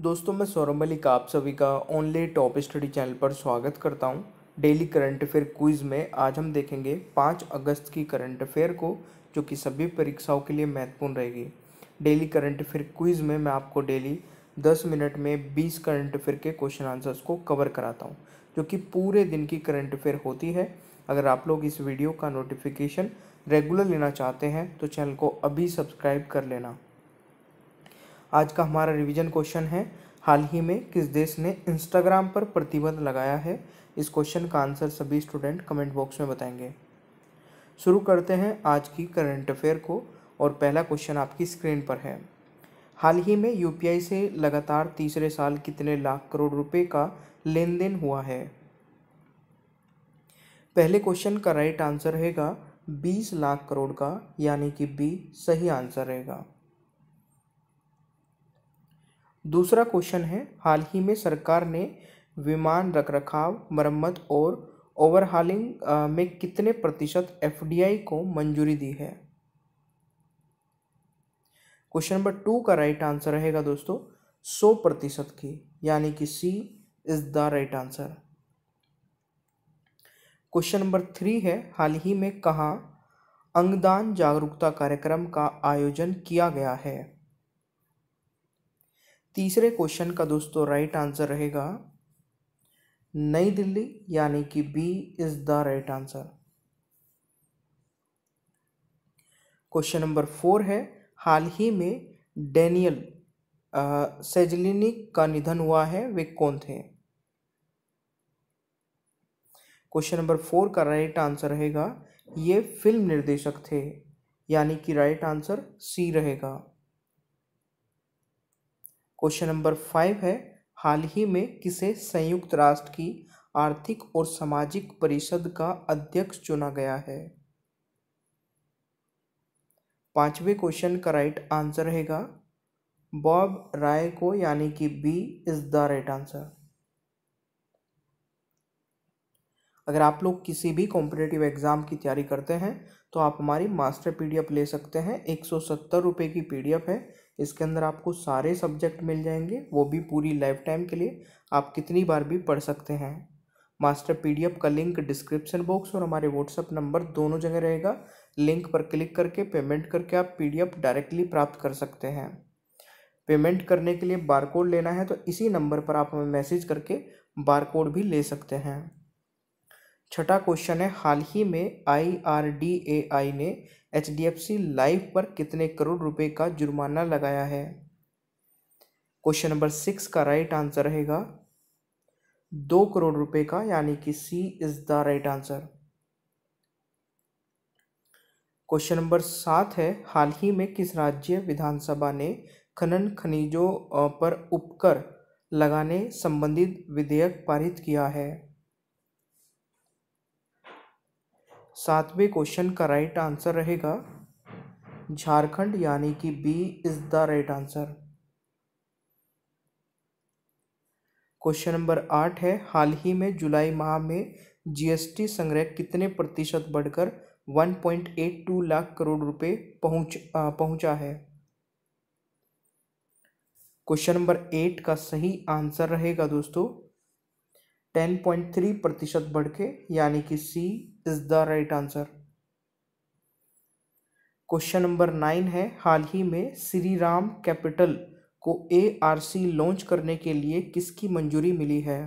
दोस्तों मैं सौरभ मलिक आप सभी का ओनली टॉप स्टडी चैनल पर स्वागत करता हूं डेली करंट अफेयर क्विज में आज हम देखेंगे पाँच अगस्त की करंट अफेयर को जो कि सभी परीक्षाओं के लिए महत्वपूर्ण रहेगी डेली करंट अफेयर क्विज में मैं आपको डेली दस मिनट में बीस करंट अफेयर के क्वेश्चन आंसर्स को कवर कराता हूँ जो कि पूरे दिन की करंट अफेयर होती है अगर आप लोग इस वीडियो का नोटिफिकेशन रेगुलर लेना चाहते हैं तो चैनल को अभी सब्सक्राइब कर लेना आज का हमारा रिवीजन क्वेश्चन है हाल ही में किस देश ने इंस्टाग्राम पर प्रतिबंध लगाया है इस क्वेश्चन का आंसर सभी स्टूडेंट कमेंट बॉक्स में बताएंगे शुरू करते हैं आज की करंट अफेयर को और पहला क्वेश्चन आपकी स्क्रीन पर है हाल ही में यू से लगातार तीसरे साल कितने लाख करोड़ रुपए का लेन देन हुआ है पहले क्वेश्चन का राइट आंसर रहेगा बीस लाख करोड़ का यानी कि बी सही आंसर रहेगा दूसरा क्वेश्चन है हाल ही में सरकार ने विमान रख रखाव मरम्मत और ओवरहालिंग में कितने प्रतिशत एफडीआई को मंजूरी दी है क्वेश्चन नंबर टू का राइट आंसर रहेगा दोस्तों सौ प्रतिशत की यानी कि C is the right answer question number three है हाल ही में कहाँ अंगदान जागरूकता कार्यक्रम का आयोजन किया गया है तीसरे क्वेश्चन का दोस्तों राइट आंसर रहेगा नई दिल्ली यानी कि B is the right answer question number four है हाल ही में डेनियल सेजलिनिक का निधन हुआ है वे कौन थे क्वेश्चन नंबर फोर का राइट आंसर रहेगा ये फिल्म निर्देशक थे यानी कि राइट आंसर सी रहेगा क्वेश्चन नंबर फाइव है हाल ही में किसे संयुक्त राष्ट्र की आर्थिक और सामाजिक परिषद का अध्यक्ष चुना गया है पांचवें क्वेश्चन का राइट आंसर रहेगा बॉब राय को यानी कि B is the right answer अगर आप लोग किसी भी कॉम्पिटेटिव एग्ज़ाम की तैयारी करते हैं तो आप हमारी मास्टर पीडीएफ ले सकते हैं एक सौ सत्तर रुपये की पीडीएफ है इसके अंदर आपको सारे सब्जेक्ट मिल जाएंगे वो भी पूरी लाइफ टाइम के लिए आप कितनी बार भी पढ़ सकते हैं मास्टर पीडीएफ का लिंक डिस्क्रिप्शन बॉक्स और हमारे व्हाट्सअप नंबर दोनों जगह रहेगा लिंक पर क्लिक करके पेमेंट करके आप पीडीएफ डायरेक्टली प्राप्त कर सकते हैं पेमेंट करने के लिए बारकोड लेना है तो इसी नंबर पर आप हमें मैसेज करके बारकोड भी ले सकते हैं छठा क्वेश्चन है हाल ही में आई ने H D F C life पर कितने करोड़ रुपए का जुर्माना लगाया है क्वेश्चन नंबर सिक्स का राइट आंसर रहेगा दो करोड़ रुपए का यानी कि C is the right answer question number सात है हाल ही में किस राज्य विधानसभा ने खनन खनिजों पर उपकर लगाने संबंधित विधेयक पारित किया है सातवें क्वेश्चन का राइट आंसर रहेगा झारखंड यानी कि B is the right answer question number आठ है हाल ही में जुलाई माह में जीएसटी संग्रह कितने प्रतिशत बढ़कर 1.82 लाख करोड़ रुपए पहुंच आ, पहुंचा है क्वेश्चन नंबर एट का सही आंसर रहेगा दोस्तों टेन पॉइंट थ्री प्रतिशत बढ़ के यानी कि C is the right answer question number nine है हाल ही में श्री राम कैपिटल को ए आर सी लॉन्च करने के लिए किसकी मंजूरी मिली है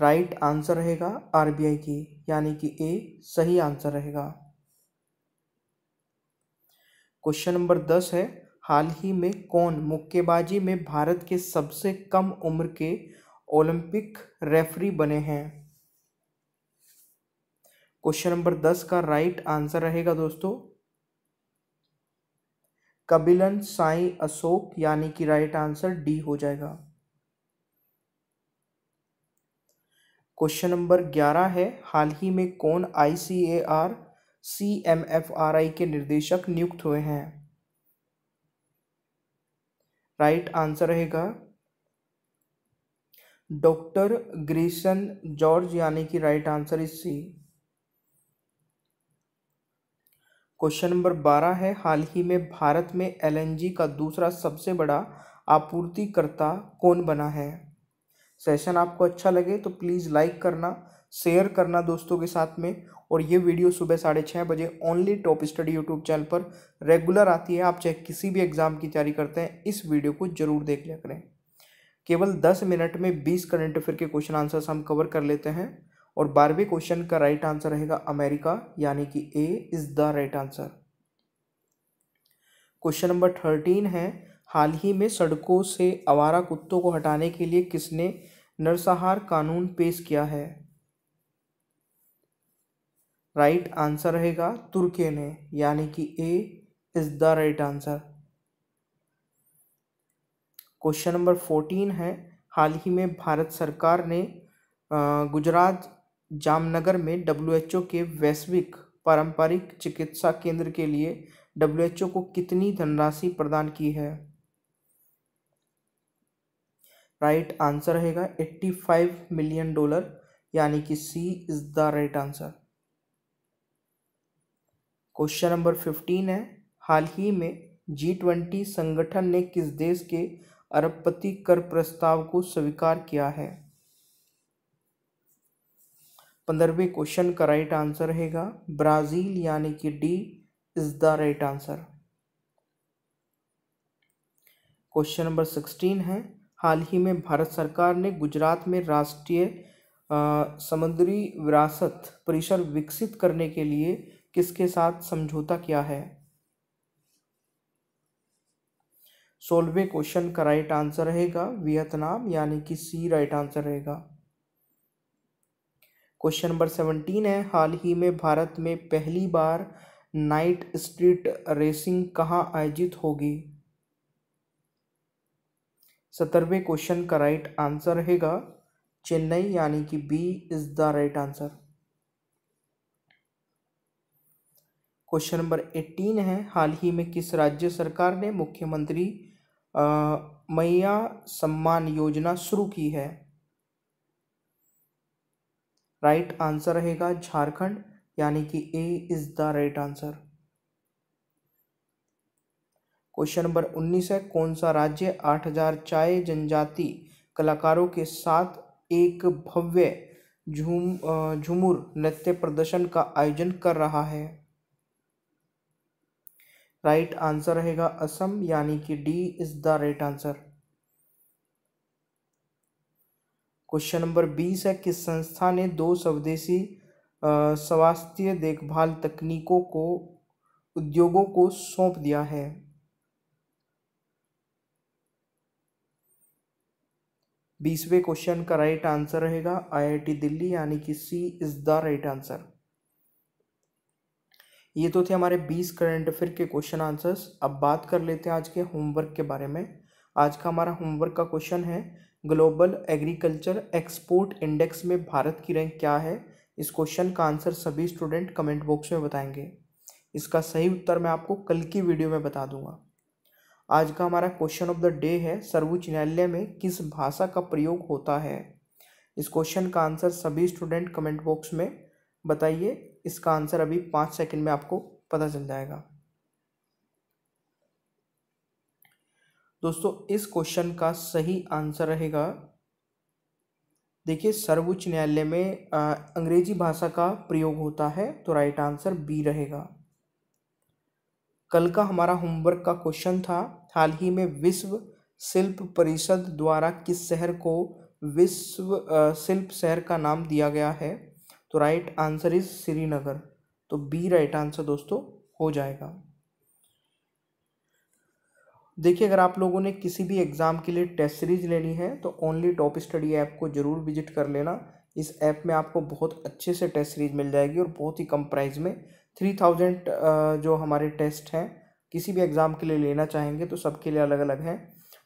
राइट right आंसर रहेगा आरबीआई की यानी कि ए सही आंसर रहेगा क्वेश्चन नंबर दस है हाल ही में कौन मुक्केबाजी में भारत के सबसे कम उम्र के ओलंपिक रेफरी बने हैं क्वेश्चन नंबर दस का राइट आंसर रहेगा दोस्तों कबिलन साई अशोक यानी कि राइट आंसर डी हो जाएगा क्वेश्चन नंबर ग्यारह है हाल ही में कौन I C A R C M F R I के निर्देशक नियुक्त हुए हैं राइट आंसर रहेगा डॉक्टर ग्रीसन जॉर्ज यानी कि right answer is C question number बारह है हाल ही में भारत में एलएनजी का दूसरा सबसे बड़ा आपूर्तिकर्ता कौन बना है सेशन आपको अच्छा लगे तो प्लीज़ लाइक करना शेयर करना दोस्तों के साथ में और ये वीडियो सुबह साढ़े छः बजे only top study YouTube channel पर रेगुलर आती है आप चाहे किसी भी एग्ज़ाम की तैयारी करते हैं इस वीडियो को ज़रूर देख लिया करें केवल दस मिनट में बीस करंट अफेयर के क्वेश्चन आंसर्स हम कवर कर लेते हैं और बारहवें क्वेश्चन का राइट आंसर रहेगा अमेरिका यानी कि A is the right answer question number thirteen है हाल ही में सड़कों से आवारा कुत्तों को हटाने के लिए किसने नरसहार कानून पेश किया है राइट आंसर रहेगा तुर्के ने यानी कि A is the right answer question number fourteen है हाल ही में भारत सरकार ने गुजरात जामनगर में डब्ल्यू के वैश्विक पारंपरिक चिकित्सा केंद्र के लिए डब्ल्यू को कितनी धनराशि प्रदान की है राइट आंसर रहेगा एट्टी फाइव मिलियन डॉलर यानी कि C is the right answer question number fifteen है हाल ही में जी ट्वेंटी संगठन ने किस देश के अरबपति कर प्रस्ताव को स्वीकार किया है पंद्रहवें क्वेश्चन का राइट आंसर रहेगा ब्राज़ील यानी कि D is the right answer question number sixteen है हाल ही में भारत सरकार ने गुजरात में राष्ट्रीय समुद्री विरासत परिसर विकसित करने के लिए किसके साथ समझौता किया है सोलवे क्वेश्चन का राइट आंसर रहेगा वियतनाम यानी कि सी राइट आंसर रहेगा क्वेश्चन नंबर सेवनटीन है हाल ही में भारत में पहली बार नाइट स्ट्रीट रेसिंग कहाँ आयोजित होगी सत्रहवें क्वेश्चन का राइट आंसर रहेगा चेन्नई यानी कि B is the right answer question number eighteen है हाल ही में किस राज्य सरकार ने मुख्यमंत्री मैया सम्मान योजना शुरू की है राइट आंसर रहेगा झारखंड यानी कि A is the right answer question number उन्नीस है कौन सा राज्य आठ हजार चाय जनजाति कलाकारों के साथ एक भव्य झूम झूमुर नृत्य प्रदर्शन का आयोजन कर रहा है राइट आंसर रहेगा असम यानी कि D is the right answer question number बीस है किस संस्था ने दो स्वदेशी स्वास्थ्य देखभाल तकनीकों को उद्योगों को सौंप दिया है बीसवें क्वेश्चन का राइट आंसर रहेगा आईआईटी दिल्ली यानी कि C is the right answer ये तो थे हमारे बीस करंट अफेयर के क्वेश्चन आंसर्स अब बात कर लेते हैं आज के होमवर्क के बारे में आज का हमारा होमवर्क का क्वेश्चन है ग्लोबल एग्रीकल्चर एक्सपोर्ट इंडेक्स में भारत की रैंक क्या है इस क्वेश्चन का आंसर सभी स्टूडेंट कमेंट बॉक्स में बताएंगे इसका सही उत्तर मैं आपको कल की वीडियो में बता दूंगा आज का हमारा क्वेश्चन ऑफ द डे है सर्वोच्च न्यायालय में किस भाषा का प्रयोग होता है इस क्वेश्चन का आंसर सभी स्टूडेंट कमेंट बॉक्स में बताइए इसका आंसर अभी पाँच सेकंड में आपको पता चल जाएगा दोस्तों इस क्वेश्चन का सही आंसर रहेगा देखिए सर्वोच्च न्यायालय में अंग्रेजी भाषा का प्रयोग होता है तो राइट आंसर बी रहेगा कल का हमारा होमवर्क का क्वेश्चन था हाल ही में विश्व शिल्प परिषद द्वारा किस शहर को विश्व शिल्प शहर का नाम दिया गया है तो राइट आंसर इज श्रीनगर तो बी राइट आंसर दोस्तों हो जाएगा देखिए अगर आप लोगों ने किसी भी एग्ज़ाम के लिए टेस्ट सीरीज लेनी है तो ओनली टॉप स्टडी ऐप को ज़रूर विजिट कर लेना इस ऐप में आपको बहुत अच्छे से टेस्ट सीरीज मिल जाएगी और बहुत ही कम प्राइस में थ्री थाउजेंड जो हमारे टेस्ट हैं किसी भी एग्ज़ाम के लिए लेना चाहेंगे तो सबके लिए अलग अलग हैं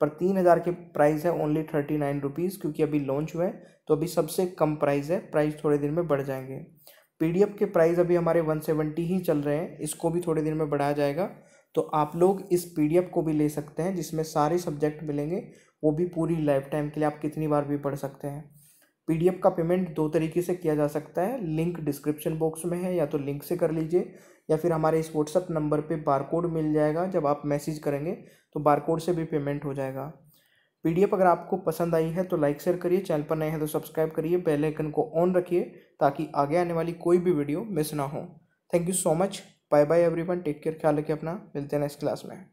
पर तीन हज़ार के प्राइस है ओनली थर्टी नाइन रुपीज़ क्योंकि अभी लॉन्च हुए हैं तो अभी सबसे कम प्राइस है प्राइस थोड़े दिन में बढ़ जाएंगे पीडीएफ के प्राइस अभी हमारे सेवेंटी ही चल रहे हैं इसको भी थोड़े दिन में बढ़ाया जाएगा तो आप लोग इस पीडीएफ को भी ले सकते हैं जिसमें सारे सब्जेक्ट मिलेंगे वो भी पूरी लाइफ टाइम के लिए आप कितनी बार भी पढ़ सकते हैं पीडीएफ का पेमेंट दो तरीके से किया जा सकता है लिंक डिस्क्रिप्शन बॉक्स में है या तो लिंक से कर लीजिए या फिर हमारे इस व्हाट्सअप नंबर पे बारकोड मिल जाएगा जब आप मैसेज करेंगे तो बारकोड से भी पेमेंट हो जाएगा पीडीएफ अगर आपको पसंद आई है तो लाइक शेयर करिए चैनल पर नए हैं तो सब्सक्राइब करिए बेल आइकन को ऑन रखिए ताकि आगे आने वाली कोई भी वीडियो मिस ना हो thank you so much bye bye everyone take care ख्याल रखिए अपना मिलते हैं नेक्स्ट क्लास में